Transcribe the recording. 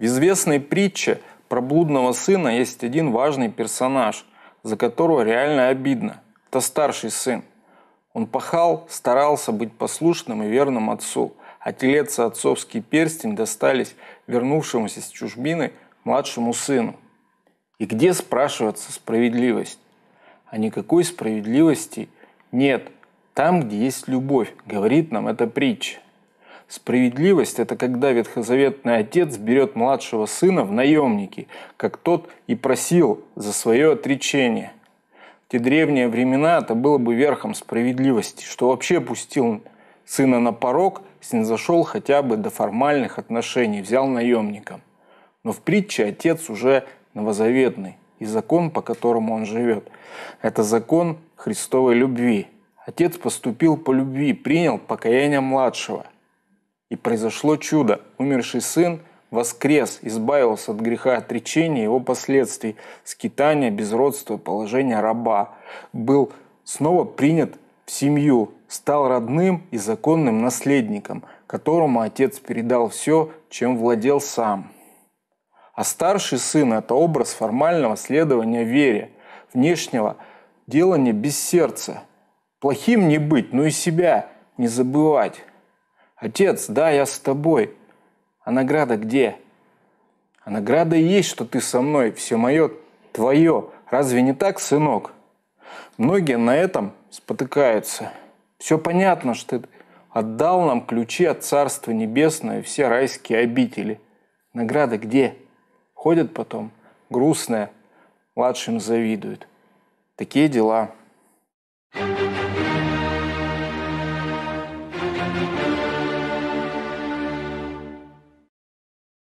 В известной притче про блудного сына есть один важный персонаж, за которого реально обидно. Это старший сын. Он пахал, старался быть послушным и верным отцу, а телец и отцовский перстень достались вернувшемуся с чужбины младшему сыну. И где спрашивается справедливость? А никакой справедливости нет. Там, где есть любовь, говорит нам эта притча. Справедливость – это когда ветхозаветный отец берет младшего сына в наемники, как тот и просил за свое отречение. В те древние времена это было бы верхом справедливости, что вообще пустил сына на порог, снизошел хотя бы до формальных отношений, взял наемника. Но в притче отец уже новозаветный, и закон, по которому он живет, это закон Христовой любви. Отец поступил по любви, принял покаяние младшего – и произошло чудо. Умерший сын воскрес, избавился от греха отречения его последствий, скитания, безродства, положения раба. Был снова принят в семью, стал родным и законным наследником, которому отец передал все, чем владел сам. А старший сын – это образ формального следования вере, внешнего делания без сердца. Плохим не быть, но и себя не забывать. «Отец, да, я с тобой. А награда где?» «А награда есть, что ты со мной, все мое твое. Разве не так, сынок?» Многие на этом спотыкаются. Все понятно, что ты отдал нам ключи от Царства Небесного и все райские обители. Награда где? Ходят потом, грустная, младшим завидуют. Такие дела.